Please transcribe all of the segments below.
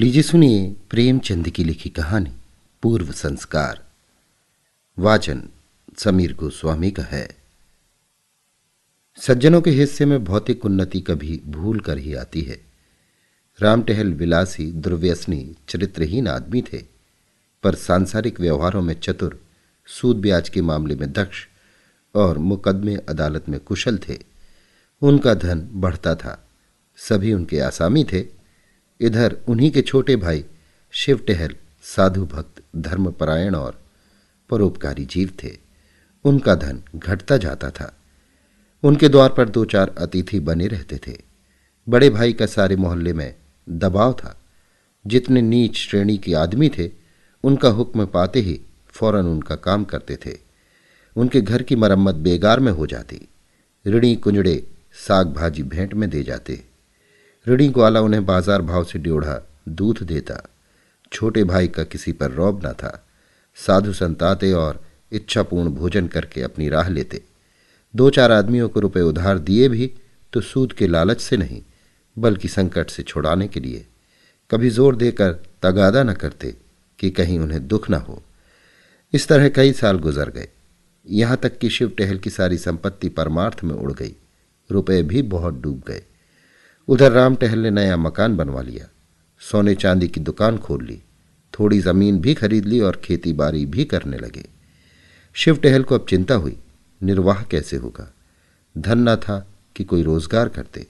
लीजिए सुनिए प्रेमचंद की लिखी कहानी पूर्व संस्कार वाचन समीर गोस्वामी का है सज्जनों के हिस्से में भौतिक उन्नति कभी भूल कर ही आती है राम टहल विलासी दुर्व्यसनी चरित्रहीन आदमी थे पर सांसारिक व्यवहारों में चतुर सूद ब्याज के मामले में दक्ष और मुकदमे अदालत में कुशल थे उनका धन बढ़ता था सभी उनके आसामी थे इधर उन्हीं के छोटे भाई शिव टहल साधु भक्त धर्मपरायण और परोपकारी जीव थे उनका धन घटता जाता था उनके द्वार पर दो चार अतिथि बने रहते थे बड़े भाई का सारे मोहल्ले में दबाव था जितने नीच श्रेणी के आदमी थे उनका हुक्म पाते ही फौरन उनका काम करते थे उनके घर की मरम्मत बेगार में हो जाती ऋणी कुंजड़े साग भाजी भेंट में दे जाते ऋणी ग्वाला उन्हें बाजार भाव से ड्योढ़ा दूध देता छोटे भाई का किसी पर रौब न था साधु संताते और इच्छापूर्ण भोजन करके अपनी राह लेते दो चार आदमियों को रुपए उधार दिए भी तो सूद के लालच से नहीं बल्कि संकट से छुड़ाने के लिए कभी जोर देकर तगादा न करते कि कहीं उन्हें दुख न हो इस तरह कई साल गुजर गए यहां तक कि शिव टहल की सारी संपत्ति परमार्थ में उड़ गई रुपए भी बहुत डूब गए उधर राम टहल ने नया मकान बनवा लिया सोने चांदी की दुकान खोल ली थोड़ी जमीन भी खरीद ली और खेती बारी भी करने लगे शिव टहल को अब चिंता हुई निर्वाह कैसे होगा धन न था कि कोई रोजगार करते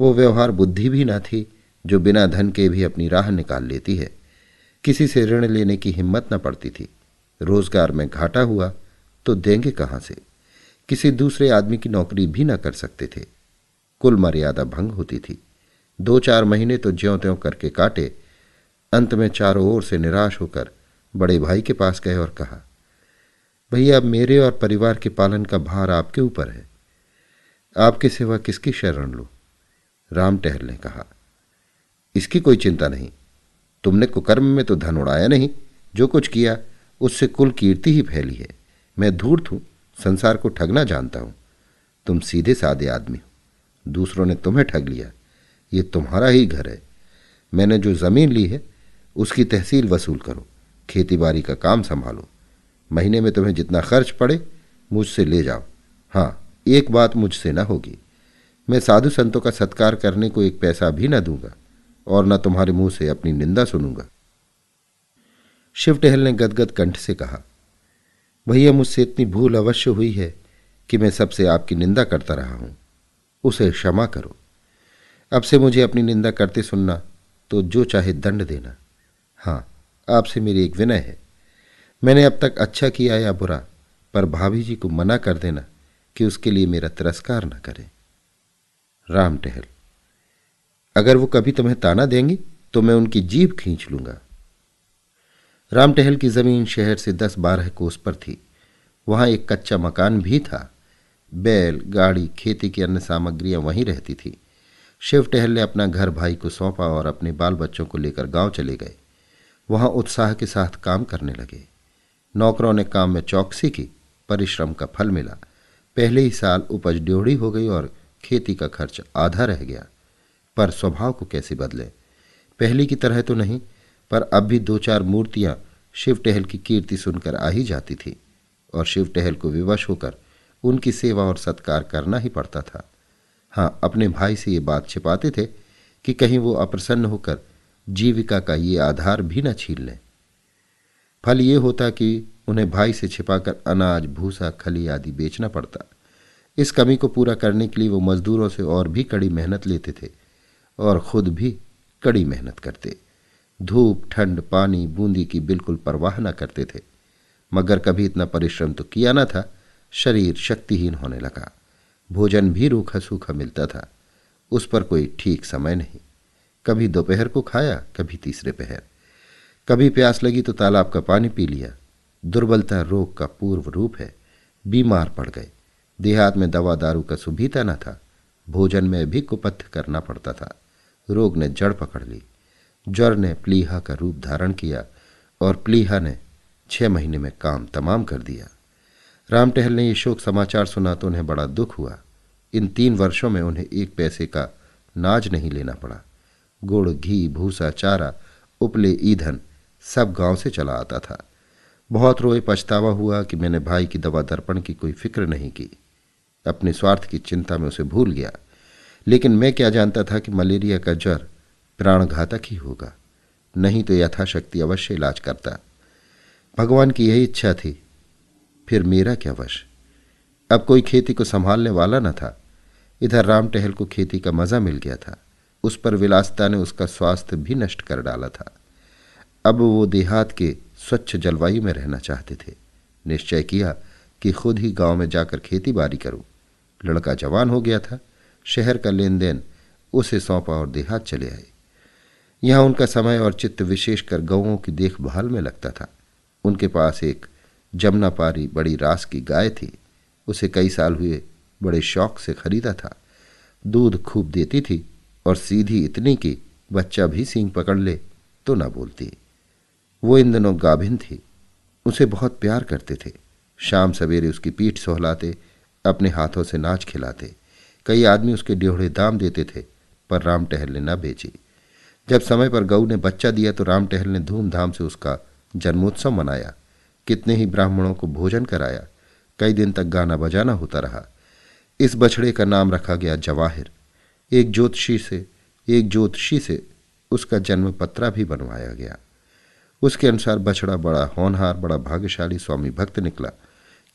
वो व्यवहार बुद्धि भी ना थी जो बिना धन के भी अपनी राह निकाल लेती है किसी से ऋण लेने की हिम्मत न पड़ती थी रोजगार में घाटा हुआ तो देंगे कहाँ से किसी दूसरे आदमी की नौकरी भी न कर सकते थे कुल मर्यादा भंग होती थी दो चार महीने तो ज्यो त्यों करके काटे अंत में चारों ओर से निराश होकर बड़े भाई के पास गए और कहा भैया अब मेरे और परिवार के पालन का भार आपके ऊपर है आपके सिवा किसकी शरण लो राम टहल ने कहा इसकी कोई चिंता नहीं तुमने कुकर्म में तो धन उड़ाया नहीं जो कुछ किया उससे कुल कीर्ति ही फैली है मैं धूर्त हूं संसार को ठगना जानता हूं तुम सीधे सादे आदमी हो दूसरों ने तुम्हें ठग लिया ये तुम्हारा ही घर है मैंने जो ज़मीन ली है उसकी तहसील वसूल करो खेतीबाड़ी का काम संभालो महीने में तुम्हें जितना खर्च पड़े मुझसे ले जाओ हाँ एक बात मुझसे न होगी मैं साधु संतों का सत्कार करने को एक पैसा भी ना दूंगा और न तुम्हारे मुंह से अपनी निंदा सुनूंगा शिव टहल ने गदगद कंठ से कहा भैया मुझसे इतनी भूल अवश्य हुई है कि मैं सबसे आपकी निंदा करता रहा हूं उसे क्षमा करो अब से मुझे अपनी निंदा करते सुनना तो जो चाहे दंड देना हाँ आपसे मेरी एक विनय है मैंने अब तक अच्छा किया या बुरा पर भाभी जी को मना कर देना कि उसके लिए मेरा तिरस्कार न करें राम टहल अगर वो कभी तुम्हें ताना देंगी तो मैं उनकी जीभ खींच लूंगा राम टहल की जमीन शहर से दस बारह कोस पर थी वहां एक कच्चा मकान भी था बैल गाड़ी खेती की अन्य सामग्रियां वहीं रहती थी शिव टहल ने अपना घर भाई को सौंपा और अपने बाल बच्चों को लेकर गांव चले गए वहां उत्साह के साथ काम करने लगे नौकरों ने काम में चौकसी की परिश्रम का फल मिला पहले ही साल उपज ड्योढ़ी हो गई और खेती का खर्च आधा रह गया पर स्वभाव को कैसे बदले पहले की तरह तो नहीं पर अब भी दो चार मूर्तियां शिव टहल की कीर्ति सुनकर आ ही जाती थी और शिव टहल को विवश होकर उनकी सेवा और सत्कार करना ही पड़ता था हाँ अपने भाई से ये बात छिपाते थे कि कहीं वो अप्रसन्न होकर जीविका का ये आधार भी न छीन लें फल ये होता कि उन्हें भाई से छिपाकर अनाज भूसा खली आदि बेचना पड़ता इस कमी को पूरा करने के लिए वो मजदूरों से और भी कड़ी मेहनत लेते थे और खुद भी कड़ी मेहनत करते धूप ठंड पानी बूंदी की बिल्कुल परवाह न करते थे मगर कभी इतना परिश्रम तो किया ना था शरीर शक्तिहीन होने लगा भोजन भी रूखा सूखा मिलता था उस पर कोई ठीक समय नहीं कभी दोपहर को खाया कभी तीसरे पहर कभी प्यास लगी तो तालाब का पानी पी लिया दुर्बलता रोग का पूर्व रूप है बीमार पड़ गए देहात में दवा दारू का सुभीता न था भोजन में भी कुपथ्य करना पड़ता था रोग ने जड़ पकड़ ली ज्वर ने प्लीहा का रूप धारण किया और प्लीहा ने छह महीने में काम तमाम कर दिया राम टहल ने ये शोक समाचार सुना तो उन्हें बड़ा दुख हुआ इन तीन वर्षों में उन्हें एक पैसे का नाज नहीं लेना पड़ा गुड़ घी भूसा चारा उपले ईंधन सब गांव से चला आता था बहुत रोए पछतावा हुआ कि मैंने भाई की दवा दर्पण की कोई फिक्र नहीं की अपने स्वार्थ की चिंता में उसे भूल गया लेकिन मैं क्या जानता था कि मलेरिया का जर प्राणघातक ही होगा नहीं तो यथाशक्ति अवश्य इलाज करता भगवान की यही इच्छा थी फिर मेरा क्या वश अब कोई खेती को संभालने वाला न था इधर राम टहल को खेती का मज़ा मिल गया था उस पर विलासता ने उसका स्वास्थ्य भी नष्ट कर डाला था अब वो देहात के स्वच्छ जलवायु में रहना चाहते थे निश्चय किया कि खुद ही गांव में जाकर खेती बाड़ी करूं लड़का जवान हो गया था शहर का लेन देन उसे सौंपा और देहात चले आए यहां उनका समय और चित्त विशेषकर गांवों की देखभाल में लगता था उनके पास एक जमुना पारी बड़ी रास की गाय थी उसे कई साल हुए बड़े शौक से खरीदा था दूध खूब देती थी और सीधी इतनी कि बच्चा भी सींग पकड़ ले तो ना बोलती वो इन दिनों गाभिन थी उसे बहुत प्यार करते थे शाम सवेरे उसकी पीठ सोहलाते अपने हाथों से नाच खिलाते कई आदमी उसके ड्योहड़े दाम देते थे पर राम टहल ने न बेची जब समय पर गऊ ने बच्चा दिया तो राम टहल ने धूमधाम से उसका जन्मोत्सव मनाया कितने ही ब्राह्मणों को भोजन कराया कई दिन तक गाना बजाना होता रहा इस बछड़े का नाम रखा गया जवाहिर एक ज्योतिषी से एक ज्योतिषी से उसका जन्म पत्रा भी बनवाया गया उसके अनुसार बछड़ा बड़ा होनहार बड़ा भाग्यशाली स्वामी भक्त निकला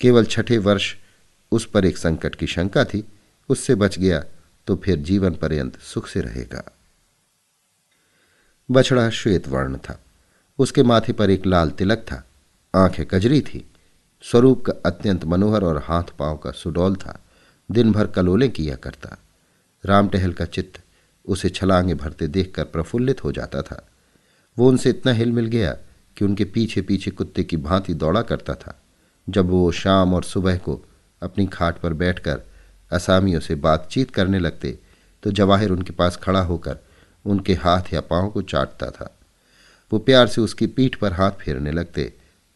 केवल छठे वर्ष उस पर एक संकट की शंका थी उससे बच गया तो फिर जीवन पर्यंत सुख से रहेगा बछड़ा श्वेत वर्ण था उसके माथे पर एक लाल तिलक था आंखें कजरी थी स्वरूप का अत्यंत मनोहर और हाथ पांव का सुडौल था दिन भर कलोले किया करता राम टहल का चित्त उसे छलांगे भरते देखकर प्रफुल्लित हो जाता था वो उनसे इतना हिल मिल गया कि उनके पीछे पीछे कुत्ते की भांति दौड़ा करता था जब वो शाम और सुबह को अपनी खाट पर बैठकर असामियों से बातचीत करने लगते तो जवाहिर उनके पास खड़ा होकर उनके हाथ या पाँव को चाटता था वो प्यार से उसकी पीठ पर हाथ फेरने लगते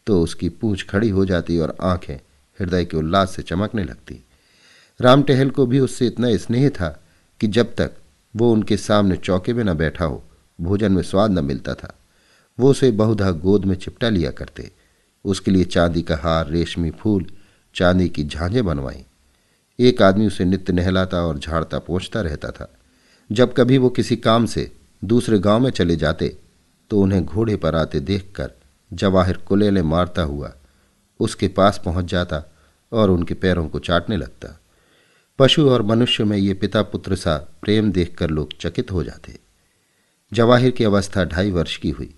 तो उसकी पूछ खड़ी हो जाती और आंखें हृदय के उल्लास से चमकने लगती राम टहल को भी उससे इतना स्नेह था कि जब तक वो उनके सामने चौके में न बैठा हो भोजन में स्वाद न मिलता था वो उसे बहुधा गोद में चिपटा लिया करते उसके लिए चांदी का हार रेशमी फूल चांदी की झांझे बनवाई एक आदमी उसे नित्य नहलाता और झाड़ता पोछता रहता था जब कभी वो किसी काम से दूसरे गांव में चले जाते तो उन्हें घोड़े पर आते देखकर जवाहिर कुलेले मारता हुआ उसके पास पहुंच जाता और उनके पैरों को चाटने लगता पशु और मनुष्य में ये पिता पुत्र सा प्रेम देखकर लोग चकित हो जाते जवाहिर की अवस्था ढाई वर्ष की हुई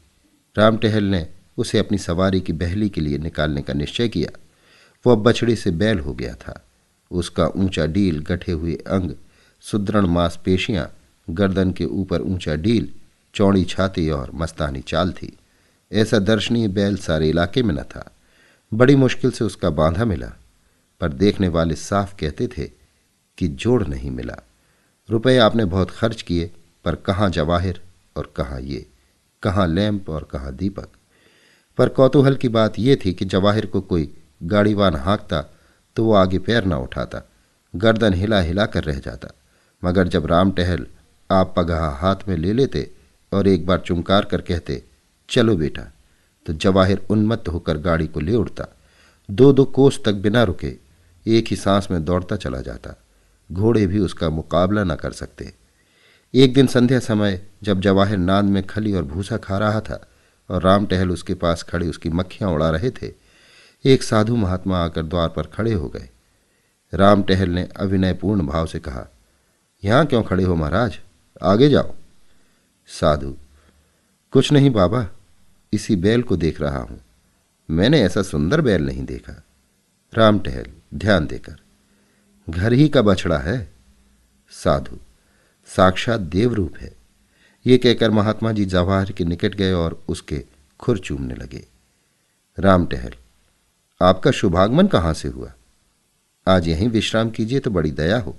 राम टहल ने उसे अपनी सवारी की बहली के लिए निकालने का निश्चय किया वह बछड़े से बैल हो गया था उसका ऊंचा डील गठे हुए अंग सुदृढ़ मांसपेशियां गर्दन के ऊपर ऊंचा डील चौड़ी छाती और मस्तानी चाल थी ऐसा दर्शनीय बैल सारे इलाके में न था बड़ी मुश्किल से उसका बांधा मिला पर देखने वाले साफ कहते थे कि जोड़ नहीं मिला रुपये आपने बहुत खर्च किए पर कहाँ जवाहिर और कहाँ ये कहाँ लैंप और कहाँ दीपक पर कौतूहल की बात यह थी कि जवाहिर को कोई गाड़ीवान हाँकता तो वो आगे पैर ना उठाता गर्दन हिला हिला कर रह जाता मगर जब राम टहल आप पगहा हाथ में ले लेते और एक बार चुमकार कर कहते चलो बेटा तो जवाहिर उन्मत्त होकर गाड़ी को ले उड़ता दो दो कोस तक बिना रुके एक ही सांस में दौड़ता चला जाता घोड़े भी उसका मुकाबला न कर सकते एक दिन संध्या समय जब जवाहिर नांद में खली और भूसा खा रहा था और राम टहल उसके पास खड़े उसकी मक्खियां उड़ा रहे थे एक साधु महात्मा आकर द्वार पर खड़े हो गए राम टहल ने पूर्ण भाव से कहा यहां क्यों खड़े हो महाराज आगे जाओ साधु कुछ नहीं बाबा इसी बैल को देख रहा हूं मैंने ऐसा सुंदर बैल नहीं देखा राम टहल ध्यान देकर घर ही का बछड़ा है साधु साक्षात देव रूप है ये कहकर महात्मा जी जवाहर के निकट गए और उसके खुर चूमने लगे राम टहल आपका शुभागमन कहाँ से हुआ आज यहीं विश्राम कीजिए तो बड़ी दया हो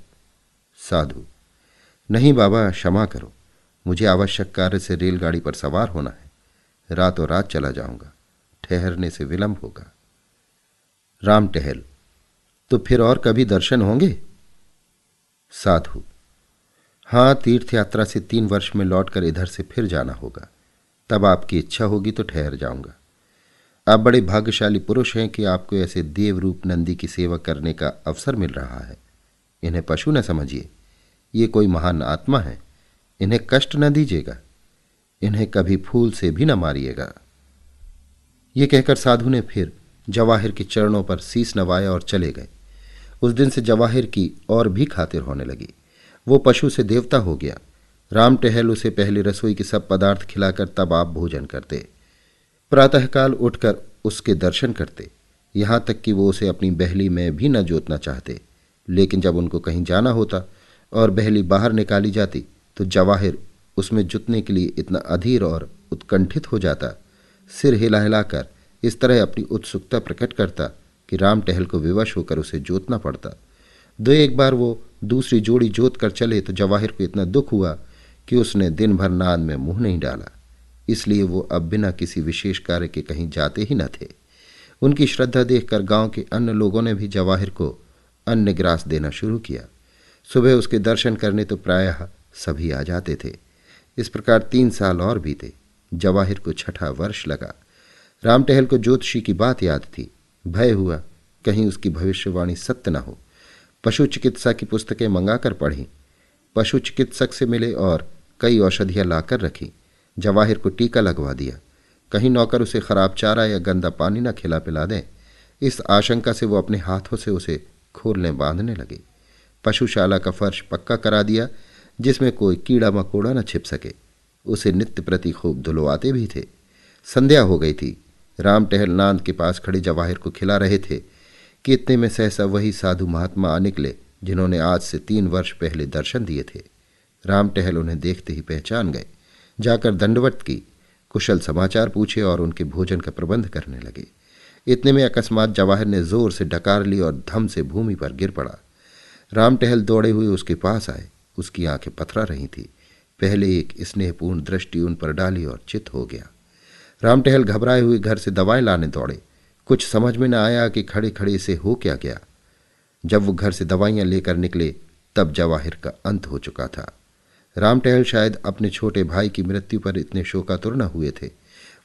साधु नहीं बाबा क्षमा करो मुझे आवश्यक कार्य से रेलगाड़ी पर सवार होना है रातों रात चला जाऊंगा ठहरने से विलंब होगा राम टहल तो फिर और कभी दर्शन होंगे साधु हां तीर्थ यात्रा से तीन वर्ष में लौटकर इधर से फिर जाना होगा तब आपकी इच्छा होगी तो ठहर जाऊंगा आप बड़े भाग्यशाली पुरुष हैं कि आपको ऐसे देव रूप नंदी की सेवा करने का अवसर मिल रहा है इन्हें पशु न समझिए ये कोई महान आत्मा है इन्हें कष्ट न दीजिएगा इन्हें कभी फूल से भी न मारिएगा ये कहकर साधु ने फिर जवाहिर के चरणों पर शीस नवाया और चले गए उस दिन से जवाहिर की और भी खातिर होने लगी वो पशु से देवता हो गया राम टहल उसे पहले रसोई के सब पदार्थ खिलाकर तब आप भोजन करते प्रातःकाल उठकर उसके दर्शन करते यहां तक कि वो उसे अपनी बहली में भी न जोतना चाहते लेकिन जब उनको कहीं जाना होता और बहली बाहर निकाली जाती तो जवाहिर उसमें जुतने के लिए इतना अधीर और उत्कंठित हो जाता सिर हिला हिलाकर इस तरह अपनी उत्सुकता प्रकट करता कि राम टहल को विवश होकर उसे जोतना पड़ता दो एक बार वो दूसरी जोड़ी जोत कर चले तो जवाहिर को इतना दुख हुआ कि उसने दिन भर नाद में मुंह नहीं डाला इसलिए वो अब बिना किसी विशेष कार्य के कहीं जाते ही न थे उनकी श्रद्धा देखकर गांव के अन्य लोगों ने भी जवाहिर को अन्य ग्रास देना शुरू किया सुबह उसके दर्शन करने तो प्रायः सभी आ जाते थे इस प्रकार तीन साल और बीते जवाहिर को छठा वर्ष लगा राम टहल को ज्योतिषी की बात याद थी भय हुआ कहीं उसकी भविष्यवाणी सत्य न हो पशु चिकित्सा की पुस्तकें मंगाकर पढ़ी पशु चिकित्सक से मिले और कई औषधियां लाकर रखी जवाहिर को टीका लगवा दिया कहीं नौकर उसे खराब चारा या गंदा पानी न खिला पिला दें इस आशंका से वो अपने हाथों से उसे खोलने बांधने लगे पशुशाला का फर्श पक्का करा दिया जिसमें कोई कीड़ा मकोड़ा न छिप सके उसे नित्य प्रति खूब धुलवाते भी थे संध्या हो गई थी राम टहल नांद के पास खड़े जवाहिर को खिला रहे थे कि इतने में सहसा वही साधु महात्मा आ निकले जिन्होंने आज से तीन वर्ष पहले दर्शन दिए थे राम टहल उन्हें देखते ही पहचान गए जाकर दंडवत की कुशल समाचार पूछे और उनके भोजन का प्रबंध करने लगे इतने में अकस्मात जवाहर ने जोर से डकार ली और धम से भूमि पर गिर पड़ा राम टहल दौड़े हुए उसके पास आए उसकी आंखें पथरा रही थी पहले एक स्नेहपूर्ण दृष्टि उन पर डाली और चित हो गया राम टहल घबराए हुए घर से दवाएं लाने दौड़े कुछ समझ में न आया कि खड़े खड़े से हो क्या गया जब वो घर से दवाइयां लेकर निकले तब जवाहिर का अंत हो चुका था राम टहल शायद अपने छोटे भाई की मृत्यु पर इतने शोकातुर न हुए थे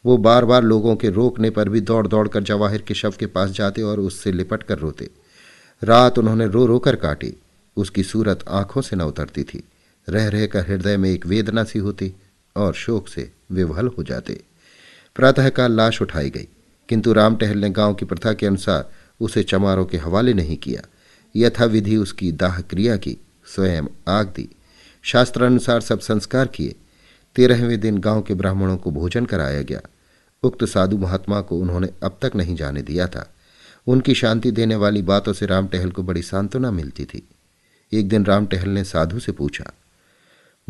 वो बार बार लोगों के रोकने पर भी दौड़ दौड़ कर जवाहिर के शव के पास जाते और उससे लिपट कर रोते रात उन्होंने रो रो कर काटी उसकी सूरत आंखों से न उतरती थी रह रह कर हृदय में एक वेदना सी होती और शोक से विवहल हो जाते प्रातःकाल लाश उठाई गई किंतु राम टहल ने गांव की प्रथा के अनुसार उसे चमारों के हवाले नहीं किया यथाविधि उसकी दाह क्रिया की स्वयं आग दी शास्त्रानुसार सब संस्कार किए तेरहवें दिन गांव के ब्राह्मणों को भोजन कराया गया उक्त साधु महात्मा को उन्होंने अब तक नहीं जाने दिया था उनकी शांति देने वाली बातों से राम टहल को बड़ी सांत्वना मिलती थी एक दिन राम टहल ने साधु से पूछा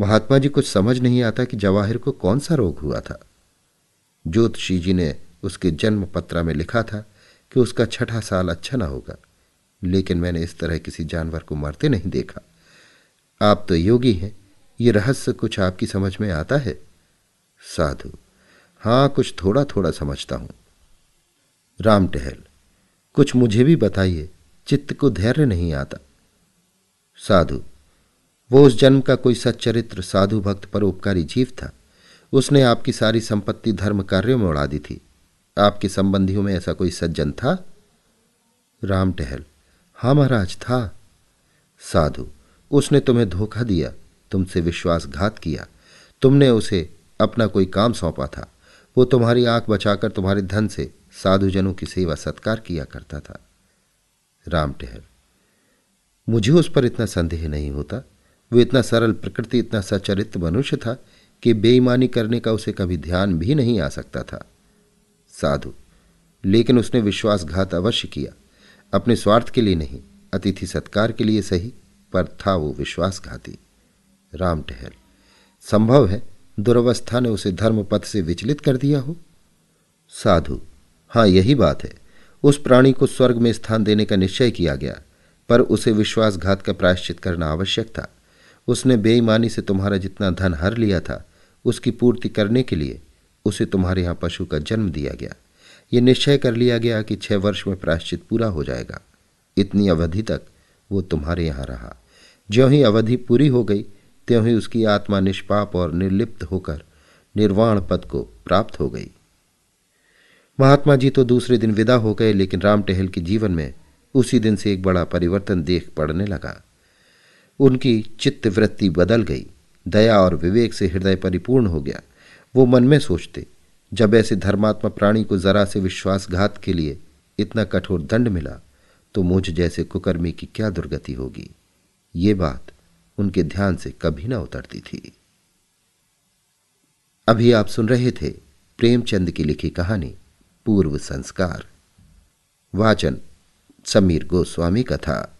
महात्मा जी कुछ समझ नहीं आता कि जवाहिर को कौन सा रोग हुआ था ज्योतिषी जी ने उसके जन्म पत्रा में लिखा था कि उसका छठा साल अच्छा ना होगा लेकिन मैंने इस तरह किसी जानवर को मरते नहीं देखा आप तो योगी हैं ये रहस्य कुछ आपकी समझ में आता है साधु हाँ कुछ थोड़ा थोड़ा समझता हूं राम टहल कुछ मुझे भी बताइए चित्त को धैर्य नहीं आता साधु वो उस जन्म का कोई सच्चरित्र साधु भक्त परोपकारी जीव था उसने आपकी सारी संपत्ति धर्म कार्यों में उड़ा दी थी आपके संबंधियों में ऐसा कोई सज्जन था राम टहल हाँ महाराज था साधु उसने तुम्हें धोखा दिया तुमसे विश्वासघात किया तुमने उसे अपना कोई काम सौंपा था वो तुम्हारी आंख बचाकर तुम्हारे धन से साधुजनों की सेवा सत्कार किया करता था राम टहल मुझे उस पर इतना संदेह नहीं होता वो इतना सरल प्रकृति इतना सचरित्र मनुष्य था कि बेईमानी करने का उसे कभी ध्यान भी नहीं आ सकता था साधु लेकिन उसने विश्वासघात अवश्य किया अपने स्वार्थ के लिए नहीं अतिथि सत्कार के लिए सही पर था वो विश्वासघाती राम टहल संभव है दुर्वस्था ने उसे धर्म पथ से विचलित कर दिया हो साधु हाँ यही बात है उस प्राणी को स्वर्ग में स्थान देने का निश्चय किया गया पर उसे विश्वासघात का प्रायश्चित करना आवश्यक था उसने बेईमानी से तुम्हारा जितना धन हर लिया था उसकी पूर्ति करने के लिए उसे तुम्हारे यहाँ पशु का जन्म दिया गया ये निश्चय कर लिया गया कि छह वर्ष में प्रायश्चित पूरा हो जाएगा इतनी अवधि तक वो तुम्हारे यहाँ रहा ज्यों ही अवधि पूरी हो गई त्यों ही उसकी आत्मा निष्पाप और निर्लिप्त होकर निर्वाण पद को प्राप्त हो गई महात्मा जी तो दूसरे दिन विदा हो गए लेकिन राम टहल के जीवन में उसी दिन से एक बड़ा परिवर्तन देख पड़ने लगा उनकी चित्तवृत्ति बदल गई दया और विवेक से हृदय परिपूर्ण हो गया वो मन में सोचते जब ऐसे धर्मात्मा प्राणी को जरा से विश्वासघात के लिए इतना कठोर दंड मिला तो मुझ जैसे कुकर्मी की क्या दुर्गति होगी ये बात उनके ध्यान से कभी ना उतरती थी अभी आप सुन रहे थे प्रेमचंद की लिखी कहानी पूर्व संस्कार वाचन समीर गोस्वामी का था